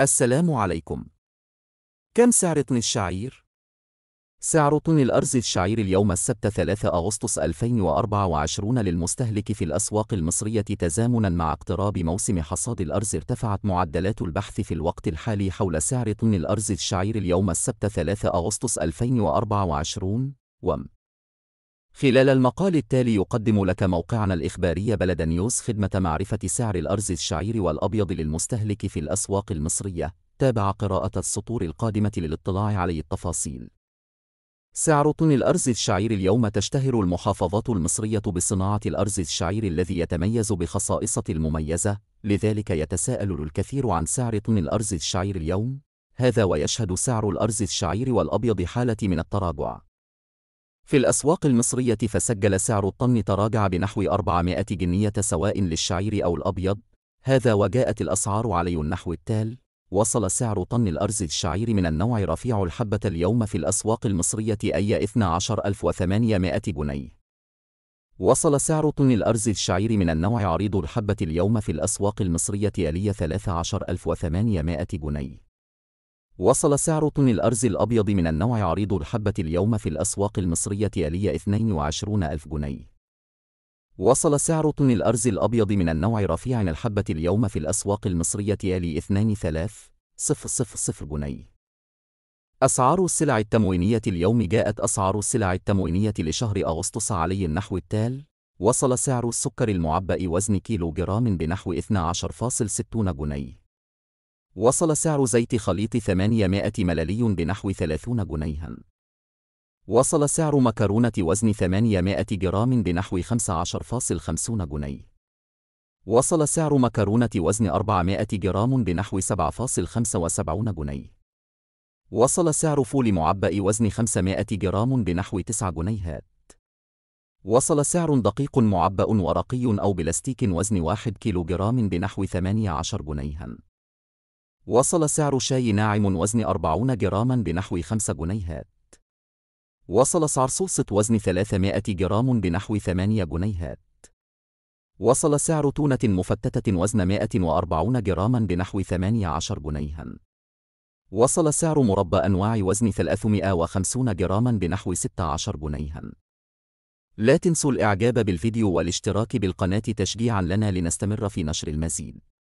السلام عليكم. كم سعر طن الشعير؟ سعر طن الأرز الشعير اليوم السبت 3 أغسطس 2024 للمستهلك في الأسواق المصرية تزامنا مع اقتراب موسم حصاد الأرز ارتفعت معدلات البحث في الوقت الحالي حول سعر طن الأرز الشعير اليوم السبت 3 أغسطس 2024 وم خلال المقال التالي يقدم لك موقعنا الإخباري بلد نيوز خدمة معرفة سعر الأرز الشعير والأبيض للمستهلك في الأسواق المصرية تابع قراءة السطور القادمة للاطلاع على التفاصيل سعر طن الأرز الشعير اليوم تشتهر المحافظات المصرية بصناعة الأرز الشعير الذي يتميز بخصائصة المميزة لذلك يتساءل الكثير عن سعر طن الأرز الشعير اليوم هذا ويشهد سعر الأرز الشعير والأبيض حالة من التراجع في الأسواق المصرية فسجل سعر الطن تراجع بنحو 400 جنية سواء للشعير أو الأبيض هذا وجاءت الأسعار علي النحو التال وصل سعر طن الأرز الشعير من النوع رفيع الحبة اليوم في الأسواق المصرية أي 12800 جنيه وصل سعر طن الأرز الشعير من النوع عريض الحبة اليوم في الأسواق المصرية ألي 13800 جنيه وصل سعر طن الأرز الأبيض من النوع عريض الحبة اليوم في الأسواق المصرية ألي 22 ألف جنيه وصل سعر طن الأرز الأبيض من النوع رفيع الحبة اليوم في الأسواق المصرية ألي 23,000 جنيه أسعار السلع التموينية اليوم جاءت أسعار السلع التموينية لشهر أغسطس علي النحو التال وصل سعر السكر المعبأ وزن كيلو جرام بنحو 12.60 جنيه وصل سعر زيت خليط 800 مللي بنحو 30 جنيها. وصل سعر مكرونة وزن 800 جرام بنحو 15.50 جنيه. وصل سعر مكرونة وزن 400 جرام بنحو 7.75 جنيه. وصل سعر فول معبأ وزن 500 جرام بنحو 9 جنيهات. وصل سعر دقيق معبأ ورقي أو بلاستيك وزن 1 كيلو جرام بنحو 18 جنيها. وصل سعر شاي ناعم وزن 40 جراما بنحو 5 جنيهات وصل سعر صلصة وزن 300 جرام بنحو 8 جنيهات وصل سعر تونة مفتتة وزن 140 جراما بنحو 18 جنيها وصل سعر مربى أنواع وزن 350 جراما بنحو 16 جنيها لا تنسوا الإعجاب بالفيديو والاشتراك بالقناة تشجيعا لنا لنستمر في نشر المزيد